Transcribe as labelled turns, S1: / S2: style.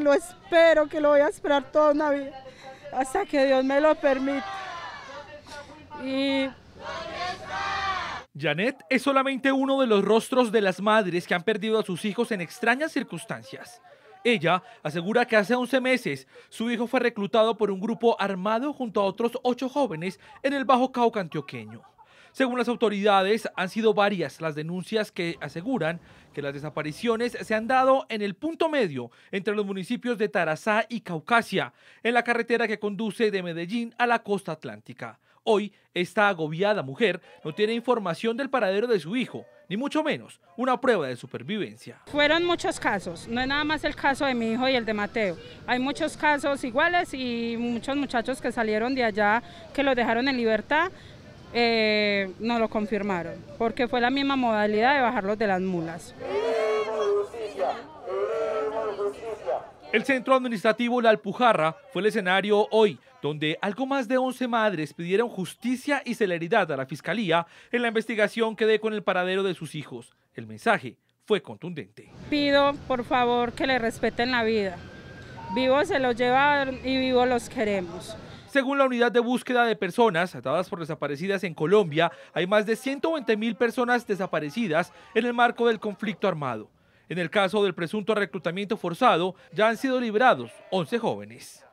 S1: lo espero, que lo voy a esperar toda una vida, hasta que Dios me lo permita.
S2: Y Janet es solamente uno de los rostros de las madres que han perdido a sus hijos en extrañas circunstancias. Ella asegura que hace 11 meses su hijo fue reclutado por un grupo armado junto a otros ocho jóvenes en el Bajo Cauca antioqueño. Según las autoridades, han sido varias las denuncias que aseguran que las desapariciones se han dado en el punto medio entre los municipios de Tarazá y Caucasia, en la carretera que conduce de Medellín a la costa atlántica. Hoy, esta agobiada mujer no tiene información del paradero de su hijo, ni mucho menos una prueba de supervivencia.
S1: Fueron muchos casos, no es nada más el caso de mi hijo y el de Mateo. Hay muchos casos iguales y muchos muchachos que salieron de allá que lo dejaron en libertad eh, no lo confirmaron, porque fue la misma modalidad de bajarlos de las mulas.
S2: El centro administrativo La Alpujarra fue el escenario hoy, donde algo más de 11 madres pidieron justicia y celeridad a la fiscalía en la investigación que dé con el paradero de sus hijos. El mensaje fue contundente.
S1: Pido, por favor, que le respeten la vida. Vivos se los llevaron y vivos los queremos.
S2: Según la unidad de búsqueda de personas atadas por desaparecidas en Colombia, hay más de 120 mil personas desaparecidas en el marco del conflicto armado. En el caso del presunto reclutamiento forzado, ya han sido liberados 11 jóvenes.